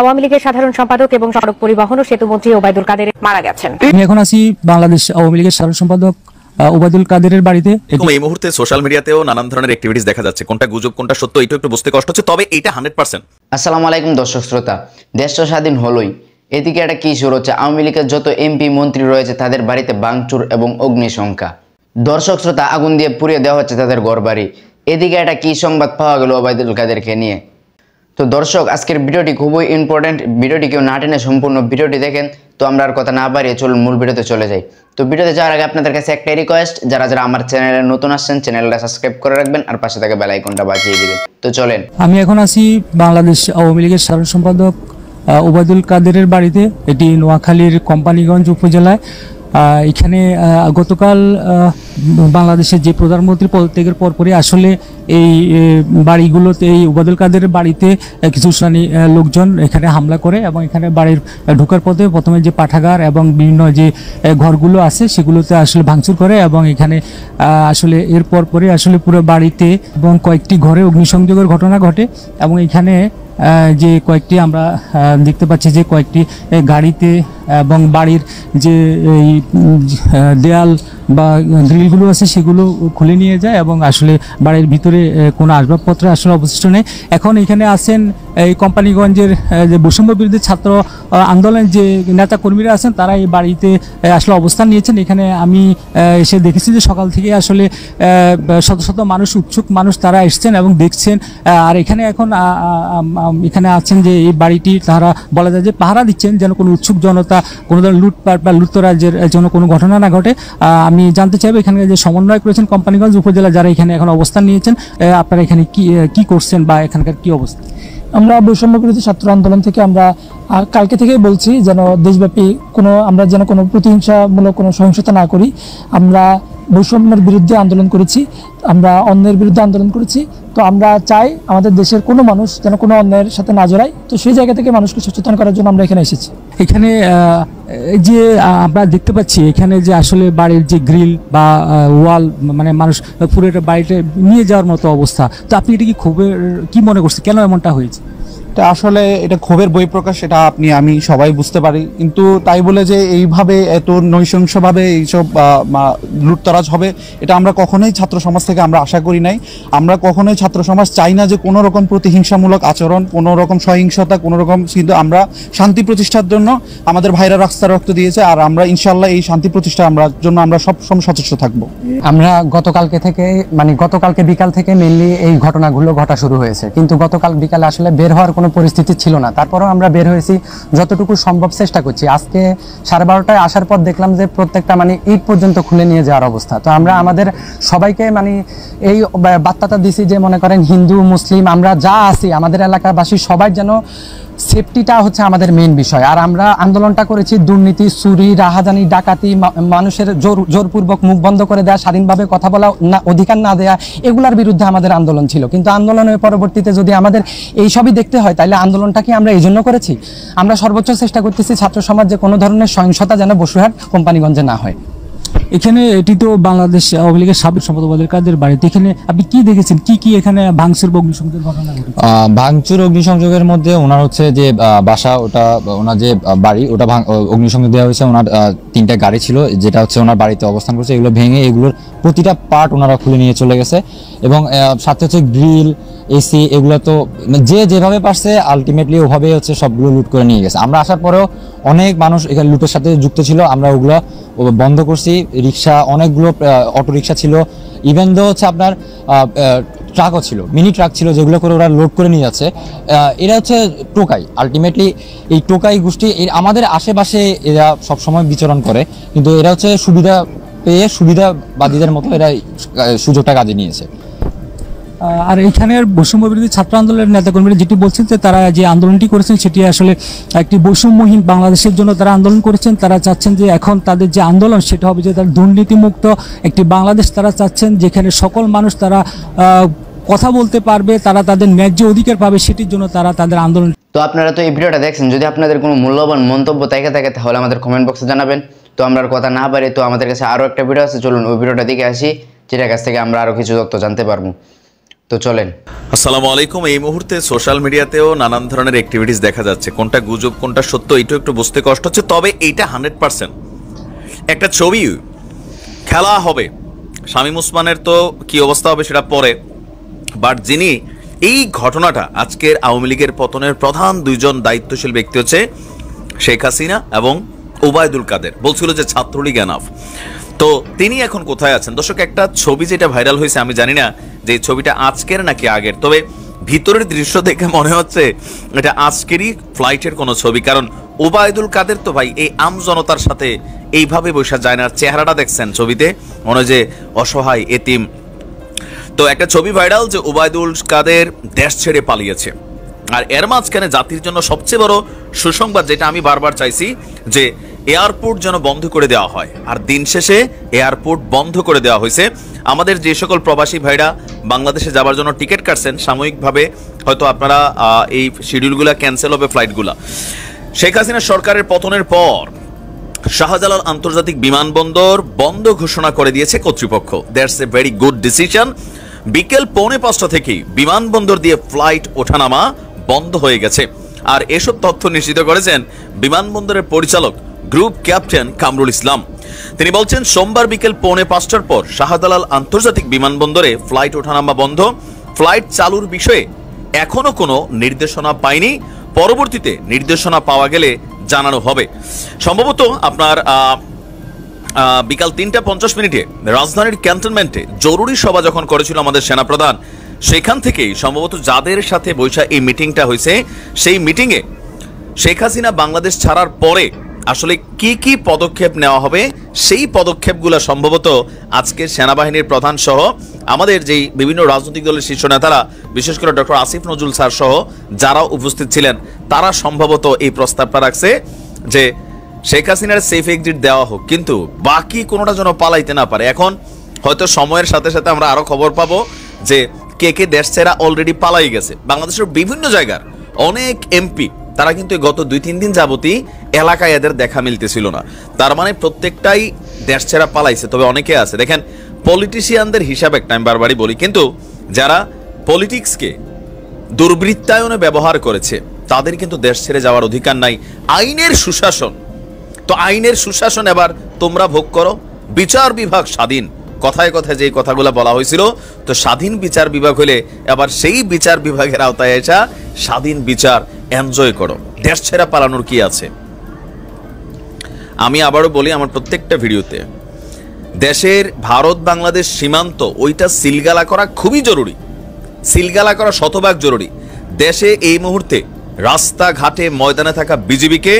আওয়ামী লীগের সাধারণ সম্পাদক এবং সড়ক পরিবহন ও সেতু মন্ত্রী ওবায়দুল কাদের মারা গেছেন আমি এখন আছি বাংলাদেশ আওয়ামী লীগের সাধারণ সম্পাদক ওবায়দুল কাদেরের বাড়িতে এরকম এই মুহূর্তে সোশ্যাল মিডিয়াতেও নানান ধরনের অ্যাক্টিভিটিস দেখা যাচ্ছে কোনটা গুজব কোনটা সত্য এটা একটু বুঝতে কষ্ট হচ্ছে তবে এটা হান্ড্রেড পার্সেন্ট আসসালামু আলাইকুম দর্শক শ্রোতা দেশ তো স্বাধীন হলোই এদিকে একটা কি শুরু হচ্ছে আওয়ামী লীগের যত এমপি মন্ত্রী রয়েছে তাদের বাড়িতে বাংচুর এবং অগ্নিসংখ্যা দর্শক শ্রোতা আগুন দিয়ে পুড়িয়ে দেওয়া হচ্ছে তাদের ঘরবাড়ি এদিকে একটা কি সংবাদ পাওয়া গেল ওবায়দুল কাদেরকে নিয়ে তো দর্শক আজকের ভিডিওটি খুবই ইম্পর্ট্যান্ট ভিডিওটি কেউ না টেনে সম্পূর্ণ ভিডিওটি দেখেন তো আমরা আর কথা না বাড়িয়ে চল মূল ভিডিওতে চলে যাই তো ভিডিওতে যাওয়ার আগে আপনাদের কাছে একটাই রিকোয়েস্ট যারা যারা আমার চ্যানেলে নতুন আসছেন চ্যানেলটা সাবস্ক্রাইব করে রাখবেন আর পাশে থাকা বেল আইকনটা বাজিয়ে দিবেন তো চলেন আমি এখন আছি বাংলাদেশ আওয়ামী লীগের সাধারণ সম্পাদক ওবায়দুল কাদেরের বাড়িতে এটি নোয়াখালীর কোম্পানিগঞ্জ উপজেলায় এখানে গতকাল বাংলাদেশের যে প্রধানমন্ত্রী পদত্যাগের পরপরই আসলে এই বাড়িগুলোতে এই উবাদুল কাদের বাড়িতে কিছু শ্রেণী লোকজন এখানে হামলা করে এবং এখানে বাড়ির ঢোকার পথে প্রথমে যে পাঠাগার এবং বিভিন্ন যে ঘরগুলো আছে সেগুলোতে আসলে ভাঙচুর করে এবং এখানে আসলে এর পরপরই আসলে পুরো বাড়িতে এবং কয়েকটি ঘরে অগ্নিসংযোগের ঘটনা ঘটে এবং এখানে যে কয়েকটি আমরা দেখতে পাচ্ছি যে কয়েকটি গাড়িতে এবং বাড়ির যে এই দেয়াল বা গ্রিলগুলো আছে সেগুলো খুলে নিয়ে যায় এবং আসলে বাড়ির ভিতরে কোনো আসবাবপত্র আসলে অবশিষ্ট নেই এখন এখানে আছেন এই কোম্পানিগঞ্জের যে বৈষম্য বিরুদ্ধে ছাত্র আন্দোলনের যে নেতা কর্মীরা আছেন তারা এই বাড়িতে আসলে অবস্থান নিয়েছেন এখানে আমি এসে দেখেছি যে সকাল থেকে আসলে শত শত মানুষ উৎসুক মানুষ তারা এসছেন এবং দেখছেন আর এখানে এখন এখানে আছেন যে এই বাড়িটি তারা বলা যায় যে পাহারা দিচ্ছেন যেন কোনো উৎসুক জনতা বা কোনো ধরনের লুটপাট বা লুটতরাজের জন্য কোনো ঘটনা না ঘটে আমি জানতে চাইবো এখানে যে সমন্বয় করেছেন কোম্পানিগঞ্জ উপজেলা যারা এখানে এখন অবস্থান নিয়েছেন আপনারা এখানে কি কি করছেন বা এখানকার কি অবস্থা আমরা বৈষম্য বিরোধী ছাত্র আন্দোলন থেকে আমরা কালকে থেকেই বলছি যেন দেশব্যাপী কোনো আমরা যেন কোনো প্রতিহিংসামূলক কোনো সহিংসতা না করি আমরা বৈষম্যের বিরুদ্ধে আন্দোলন করেছি আমরা অন্যের বিরুদ্ধে আন্দোলন করেছি তো আমরা চাই আমাদের দেশের কোনো মানুষ যেন কোনো অন্যের সাথে না জড়ায় তো সেই জায়গা থেকে মানুষকে সচেতন করার জন্য আমরা এখানে এসেছি এখানে যে আমরা দেখতে পাচ্ছি এখানে যে আসলে বাড়ির যে গ্রিল বা ওয়াল মানে মানুষ পুরো বাড়িতে নিয়ে যাওয়ার মতো অবস্থা তো আপনি এটা কি খুবই কি মনে করছেন কেন এমনটা হয়েছে আসলে এটা ক্ষোভের বই প্রকাশ এটা আপনি আমি সবাই বুঝতে পারি কিন্তু তাই বলে যে এইভাবে এত নৈশংসভাবে এইসব লুটতরাজ হবে এটা আমরা কখনোই ছাত্র সমাজ থেকে আমরা আশা করি নাই আমরা কখনোই ছাত্র সমাজ চাই না যে কোনো রকম প্রতিহিংসামূলক আচরণ কোনো রকম সহিংসতা কোনো রকম কিন্তু আমরা শান্তি প্রতিষ্ঠার জন্য আমাদের ভাইরা রাস্তা রক্ত দিয়েছে আর আমরা ইনশাল্লাহ এই শান্তি প্রতিষ্ঠা আমরা জন্য আমরা সবসময় সচেষ্ট থাকব আমরা গতকালকে থেকে মানে গতকালকে বিকাল থেকে মেনলি এই ঘটনাগুলো ঘটা শুরু হয়েছে কিন্তু গতকাল বিকালে আসলে বের হওয়ার কোনো কোনো পরিস্থিতি ছিল না তারপরও আমরা বের হয়েছি যতটুকু সম্ভব চেষ্টা করছি আজকে সাড়ে বারোটায় আসার পর দেখলাম যে প্রত্যেকটা মানে ইট পর্যন্ত খুলে নিয়ে যাওয়ার অবস্থা তো আমরা আমাদের সবাইকে মানে এই বার্তাটা দিছি যে মনে করেন হিন্দু মুসলিম আমরা যা আছি আমাদের এলাকাবাসী সবাই যেন সেফটিটা হচ্ছে আমাদের মেন বিষয় আর আমরা আন্দোলনটা করেছি দুর্নীতি চুরি রাহাজানি ডাকাতি মানুষের জোর জোরপূর্বক মুখ বন্ধ করে দেওয়া স্বাধীনভাবে কথা বলা না অধিকার না দেয়া এগুলার বিরুদ্ধে আমাদের আন্দোলন ছিল কিন্তু আন্দোলনের পরবর্তীতে যদি আমাদের এই সবই দেখতে হয় তাহলে আন্দোলনটা কি আমরা এই জন্য করেছি আমরা সর্বোচ্চ চেষ্টা করতেছি ছাত্র সমাজ যে কোনো ধরনের সহিংসতা যেন বসুরহাট কোম্পানিগঞ্জে না হয় এখানে এটি তো বাংলাদেশ আওয়ামী লীগের সাবেক সম্পাদক কাদের বাড়িতে এখানে আপনি কি দেখেছেন কি কি এখানে ভাঙচুর বা অগ্নিসংযোগের ঘটনা ভাঙচুর অগ্নিসংযোগের মধ্যে ওনার হচ্ছে যে বাসা ওটা ওনার যে বাড়ি ওটা অগ্নিসংযোগ দেওয়া হয়েছে ওনার তিনটা গাড়ি ছিল যেটা হচ্ছে ওনার বাড়িতে অবস্থান করছে এগুলো ভেঙে এগুলোর প্রতিটা পার্ট ওনারা খুলে নিয়ে চলে গেছে এবং সাথে হচ্ছে গ্রিল এসি এগুলো তো মানে যে যেভাবে পারছে আলটিমেটলি ওভাবে হচ্ছে সবগুলো লুট করে নিয়ে গেছে আমরা আসার পরেও অনেক মানুষ এখানে লুটের সাথে যুক্ত ছিল আমরা ওগুলো বন্ধ করছি রিক্সা অনেকগুলো অটো রিক্সা ছিল ইভেন দো হচ্ছে আপনার ট্রাকও ছিল মিনি ট্রাক ছিল যেগুলো করে ওরা লোড করে নিয়ে যাচ্ছে এরা হচ্ছে টোকাই আলটিমেটলি এই টোকাই গোষ্ঠী আমাদের আশেপাশে এরা সবসময় বিচরণ করে কিন্তু এরা হচ্ছে সুবিধা পেয়ে সুবিধাবাদীদের মতো এরা সুযোগটা কাজে নিয়েছে আর এইখানের বৈষম্য বিরোধী ছাত্র আন্দোলনের নেতাকর্মীরা যেটি বলছেন যে তারা যে আন্দোলনটি করেছেন সেটি আসলে একটি বৈষম্যহীন বাংলাদেশের জন্য তারা আন্দোলন করেছেন তারা চাচ্ছেন যে এখন তাদের যে আন্দোলন সেটা হবে যে তার দুর্নীতিমুক্ত একটি বাংলাদেশ তারা চাচ্ছেন যেখানে সকল মানুষ তারা কথা বলতে পারবে তারা তাদের ন্যায্য অধিকার পাবে সেটির জন্য তারা তাদের আন্দোলন তো আপনারা তো এই ভিডিওটা দেখছেন যদি আপনাদের কোনো মূল্যবান মন্তব্য থেকে থাকে তাহলে আমাদের কমেন্ট বক্সে জানাবেন তো আমরা কথা না পারি তো আমাদের কাছে আরও একটা ভিডিও আছে চলুন ওই ভিডিওটা দেখে আসি যেটার কাছ থেকে আমরা আরও কিছু তথ্য জানতে পারবো তো চলেন আসসালামু আলাইকুম এই মুহূর্তে সোশ্যাল মিডিয়াতেও নানান ধরনের অ্যাক্টিভিটিস দেখা যাচ্ছে কোনটা গুজব কোনটা সত্য এটা একটু বুঝতে কষ্ট হচ্ছে তবে এইটা হান্ড্রেড পার্সেন্ট একটা ছবি খেলা হবে শামীম উসমানের তো কি অবস্থা হবে সেটা পরে বাট যিনি এই ঘটনাটা আজকের আওয়ামী লীগের পতনের প্রধান দুইজন দায়িত্বশীল ব্যক্তি হচ্ছে শেখ হাসিনা এবং ওবায়দুল কাদের বলছিল যে ছাত্রলীগ এনাফ তো তিনি এখন কোথায় আছেন দর্শক একটা ছবি যেটা ভাইরাল হয়েছে আমি জানি না যে ছবিটা আজকের নাকি আগের তবে ভিতরের দৃশ্য দেখে মনে হচ্ছে এটা আজকেরই ফ্লাইটের কোনো ছবি কারণ ওবায়দুল কাদের তো ভাই এই আম জনতার সাথে এইভাবে বসা যায় না চেহারাটা দেখছেন ছবিতে মনে যে অসহায় এতিম তো একটা ছবি ভাইরাল যে ওবায়দুল কাদের দেশ ছেড়ে পালিয়েছে আর এর মাঝখানে জাতির জন্য সবচেয়ে বড় সুসংবাদ যেটা আমি বারবার চাইছি যে এয়ারপোর্ট যেন বন্ধ করে দেওয়া হয় আর দিন শেষে এয়ারপোর্ট বন্ধ করে দেওয়া হয়েছে আমাদের যে সকল প্রবাসী ভাইরা বাংলাদেশে যাবার জন্য টিকিট কাটছেন সাময়িকভাবে হয়তো আপনারা এই শিডিউলগুলো ক্যান্সেল হবে ফ্লাইটগুলো শেখ হাসিনা সরকারের পতনের পর শাহজালাল আন্তর্জাতিক বিমানবন্দর বন্ধ ঘোষণা করে দিয়েছে কর্তৃপক্ষ that's a very good decision বিকেল পৌনে পাঁচটা থেকেই বিমানবন্দর দিয়ে ফ্লাইট ওঠানামা বন্ধ হয়ে গেছে আর এসব তথ্য নিশ্চিত করেছেন বিমানবন্দরের পরিচালক গ্রুপ ক্যাপ্টেন কামরুল ইসলাম তিনি বলছেন সোমবার বিকেল পৌনে পাঁচটার পর শাহদালাল আন্তর্জাতিক বিমানবন্দরে ফ্লাইট ওঠানামা বন্ধ ফ্লাইট চালুর বিষয়ে এখনও কোনো নির্দেশনা পায়নি পরবর্তীতে নির্দেশনা পাওয়া গেলে জানানো হবে সম্ভবত আপনার বিকাল তিনটা পঞ্চাশ মিনিটে রাজধানীর ক্যান্টনমেন্টে জরুরি সভা যখন করেছিল আমাদের সেনাপ্রধান সেখান থেকেই সম্ভবত যাদের সাথে বৈশা এই মিটিংটা হয়েছে সেই মিটিংয়ে শেখ হাসিনা বাংলাদেশ ছাড়ার পরে আসলে কি কি পদক্ষেপ নেওয়া হবে সেই পদক্ষেপগুলো সম্ভবত আজকে সেনাবাহিনীর প্রধান সহ আমাদের যেই বিভিন্ন রাজনৈতিক দলের শীর্ষ নেতারা বিশেষ করে ডক্টর আসিফ নজরুল স্যার সহ যারা উপস্থিত ছিলেন তারা সম্ভবত এই প্রস্তাবটা রাখছে যে শেখ হাসিনার সেফ এক্সিট দেওয়া হোক কিন্তু বাকি কোনোটা যেন পালাইতে না পারে এখন হয়তো সময়ের সাথে সাথে আমরা আরও খবর পাবো যে কে কে দেশ ছেড়া অলরেডি পালাই গেছে বাংলাদেশের বিভিন্ন জায়গার অনেক এমপি তারা কিন্তু গত দুই তিন দিন যাবতই এলাকায় এদের দেখা মিলতেছিল না তার মানে প্রত্যেকটাই দেশ ছেড়া পালাইছে তবে অনেকে আছে দেখেন পলিটিশিয়ানদের হিসাব একটা আমি বারবারই বলি কিন্তু যারা পলিটিক্সকে দুর্বৃত্তায়নে ব্যবহার করেছে তাদের কিন্তু দেশ ছেড়ে যাওয়ার অধিকার নাই আইনের সুশাসন তো আইনের সুশাসন এবার তোমরা ভোগ করো বিচার বিভাগ স্বাধীন কথায় কথায় যে কথাগুলো বলা হয়েছিল তো স্বাধীন বিচার বিভাগ হলে আবার সেই বিচার বিভাগের আওতায় এসা স্বাধীন বিচার এনজয় করো দেশ ছেড়া পালানোর কি আছে আমি আবারও বলি আমার প্রত্যেকটা ভিডিওতে দেশের ভারত বাংলাদেশ সীমান্ত ওইটা সিলগালা করা খুবই জরুরি সিলগালা করা শতভাগ জরুরি দেশে এই মুহূর্তে রাস্তাঘাটে ময়দানে থাকা বিজিবিকে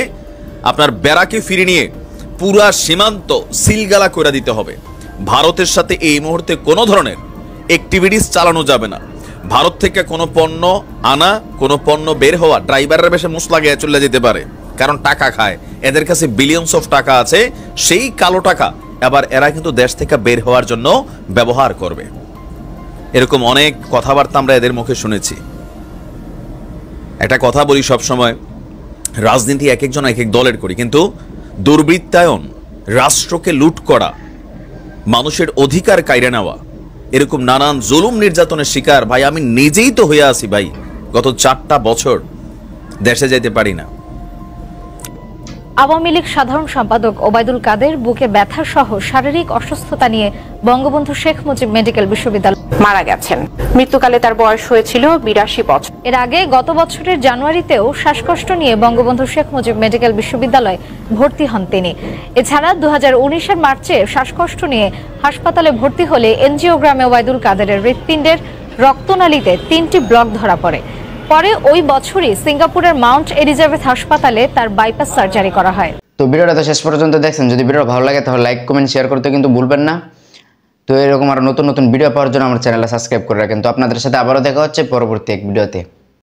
আপনার বেড়াকে ফিরে নিয়ে পুরা সীমান্ত সিলগালা করে দিতে হবে ভারতের সাথে এই মুহূর্তে কোনো ধরনের অ্যাক্টিভিটিস চালানো যাবে না ভারত থেকে কোনো পণ্য আনা কোনো পণ্য বের হওয়া ড্রাইভারের বেশে মুসলা গিয়ে চলে যেতে পারে কারণ টাকা খায় এদের কাছে বিলিয়নস অফ টাকা আছে সেই কালো টাকা এবার এরা কিন্তু দেশ থেকে বের হওয়ার জন্য ব্যবহার করবে এরকম অনেক কথাবার্তা আমরা এদের মুখে শুনেছি একটা কথা বলি সবসময় রাজনীতি এক একজন এক এক দলের করি কিন্তু দুর্বৃত্তায়ন রাষ্ট্রকে লুট করা মানুষের অধিকার কাইরে নেওয়া এরকম নানান জুলুম নির্যাতনের শিকার ভাই আমি নিজেই তো হয়ে আছি ভাই গত চারটা বছর দেশে যেতে পারি না আওয়ামী লীগ সাধারণ সম্পাদক ওবায়দুল কাদের বুকে ব্যথা সহ শারীরিক অসুস্থতা নিয়ে বঙ্গবন্ধু শেখ মুজিব মেডিকেল বিশ্ববিদ্যালয় মারা গেছেন মৃত্যুকালে তার বয়স হয়েছিল বিরাশি বছর এর আগে গত বছরের জানুয়ারিতেও শ্বাসকষ্ট নিয়ে বঙ্গবন্ধু শেখ মুজিব মেডিকেল বিশ্ববিদ্যালয়ে ভর্তি হন তিনি এছাড়া দু হাজার মার্চে শ্বাসকষ্ট নিয়ে হাসপাতালে ভর্তি হলে এনজিওগ্রামে ওবায়দুল কাদেরের হৃৎপিণ্ডের রক্তনালীতে তিনটি ব্লক ধরা পড়ে পরে ওই বছরই সিঙ্গাপুরের মাউন্ট এলিজাবেথ হাসপাতালে তার বাইপাস সার্জারি করা হয় তো ভিডিওটা তো শেষ পর্যন্ত দেখছেন যদি ভিডিওটা ভালো লাগে তাহলে লাইক কমেন্ট শেয়ার করতে কিন্তু ভুলবেন না তো এরকম আরও নতুন নতুন ভিডিও পাওয়ার জন্য আমার চ্যানেলটা সাবস্ক্রাইব করে রাখেন তো আপনাদের সাথে আবারও দেখা হচ্ছে পরবর্তী এক ভিডিওতে